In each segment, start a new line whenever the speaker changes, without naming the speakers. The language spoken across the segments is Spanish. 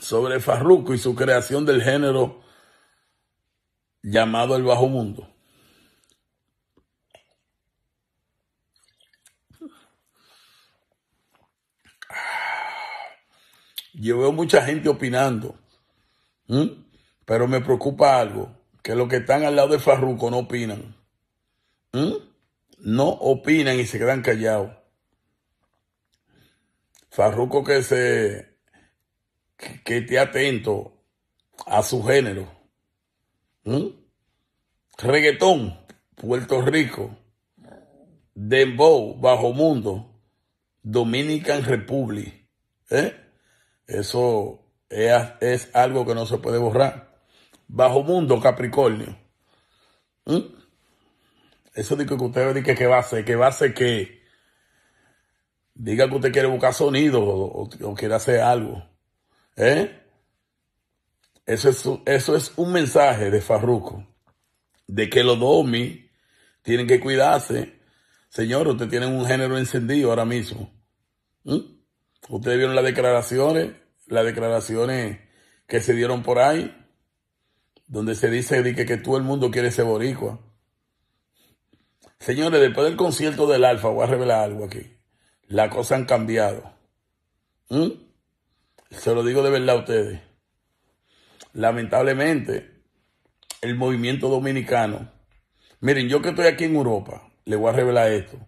sobre Farruko y su creación del género llamado el bajo mundo. Yo veo mucha gente opinando, pero me preocupa algo, que los que están al lado de Farruco no opinan. No opinan y se quedan callados. Farruco que se que esté atento a su género. Reggaetón, Puerto Rico. Dembow, Bajo Mundo. Dominican Republic. ¿eh? Eso es, algo que no se puede borrar. Bajo Mundo, Capricornio. es Eso digo que usted dice que va a hacer, que va a hacer que diga que usted quiere buscar sonido o quiere hacer algo. ¿Eh? Eso es, un mensaje de Farruco, de que los domi tienen que cuidarse. Señor, usted tiene un género encendido ahora mismo. ¿Mm? Ustedes vieron las declaraciones, las declaraciones que se dieron por ahí, donde se dice que, que todo el mundo quiere ser boricua. Señores, después del concierto del Alfa, voy a revelar algo aquí. Las cosas han cambiado. ¿eh? se lo digo de verdad a ustedes, lamentablemente el movimiento dominicano, miren, yo que estoy aquí en Europa, les voy a revelar esto.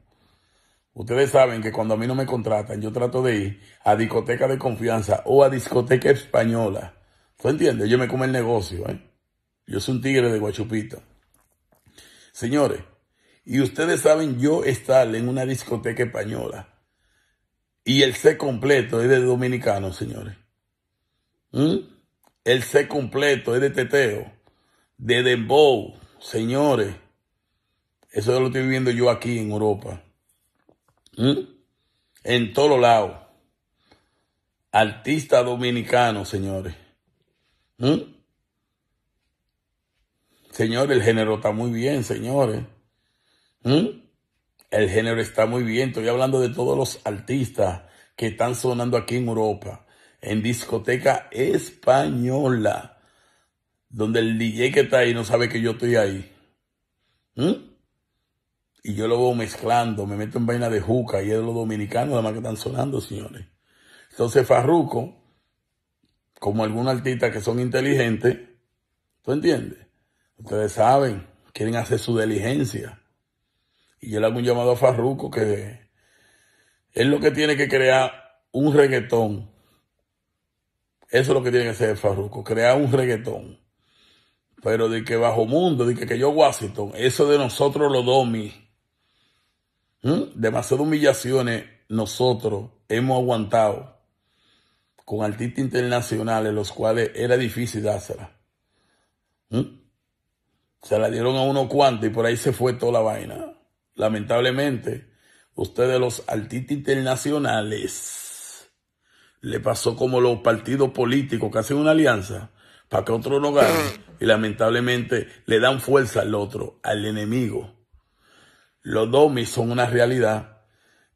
Ustedes saben que cuando a mí no me contratan, yo trato de ir a discoteca de confianza o a discoteca española. ¿Tú entiendes? Yo me como el negocio. ¿eh? Yo soy un tigre de guachupita. Señores, y ustedes saben yo estar en una discoteca española y el C completo es de dominicano, señores. ¿Mm? El C completo es de teteo, de dembow, señores. Eso lo estoy viviendo yo aquí en Europa. ¿Mm? En todos lados. Artista dominicano, señores. ¿Mm? Señores, el género está muy bien, señores. El género está muy bien. Estoy hablando de todos los artistas que están sonando aquí en Europa, en discoteca española, donde el DJ que está ahí no sabe que yo estoy ahí. ¿Mm? Y yo lo voy mezclando, me meto en vaina de juca y es de los dominicanos además que están sonando, señores. Entonces Farruco, como algunos artistas que son inteligentes, ¿tú entiendes? Ustedes saben, quieren hacer su diligencia. Y yo le hago un llamado a Farruco que es lo que tiene que crear un reggaetón. Eso es lo que tiene que hacer Farruco, crear un reggaetón. Pero de que bajo mundo, de que, que yo Washington, eso de nosotros los domis. ¿Mm? Demasiadas humillaciones nosotros hemos aguantado con artistas internacionales, los cuales era difícil dársela. ¿Mm? Se la dieron a uno cuantos y por ahí se fue toda la vaina lamentablemente, ustedes los artistas internacionales le pasó como los partidos políticos que hacen una alianza para que otro no gane y lamentablemente le dan fuerza al otro, al enemigo. Los domis son una realidad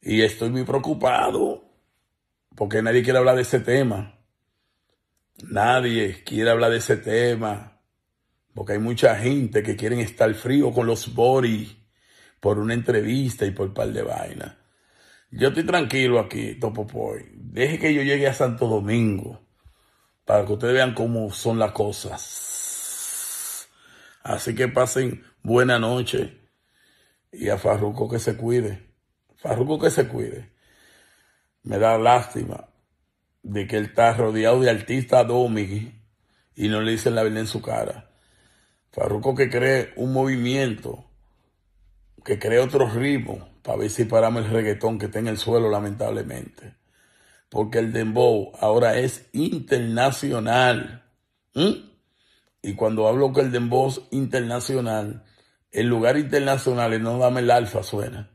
y estoy muy preocupado porque nadie quiere hablar de ese tema. Nadie quiere hablar de ese tema porque hay mucha gente que quieren estar frío con los boris por una entrevista y por un par de vainas. Yo estoy tranquilo aquí, Topo Topopoy. Deje que yo llegue a Santo Domingo para que ustedes vean cómo son las cosas. Así que pasen buena noche y a Farruco que se cuide. Farruco que se cuide. Me da lástima de que él está rodeado de artistas Domi y no le dicen la verdad en su cara. Farruco que cree un movimiento que cree otro ritmo. para ver si paramos el reggaetón que está en el suelo, lamentablemente. Porque el dembow ahora es internacional. Y cuando hablo que el dembow es internacional, en lugar internacional. internacionales no dame el alfa suena.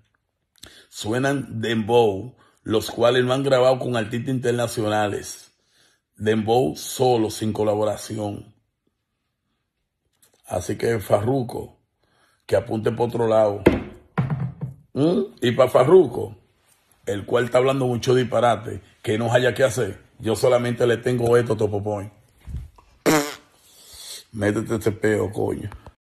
Suenan dembow, los cuales no han grabado con artistas internacionales. Dembow solo, sin colaboración. Así que Farruco que apunte por otro lado. ¿Mm? Y para Farruco, el cual está hablando mucho disparate, que no haya que hacer, yo solamente le tengo esto, Point. Métete este peo, coño.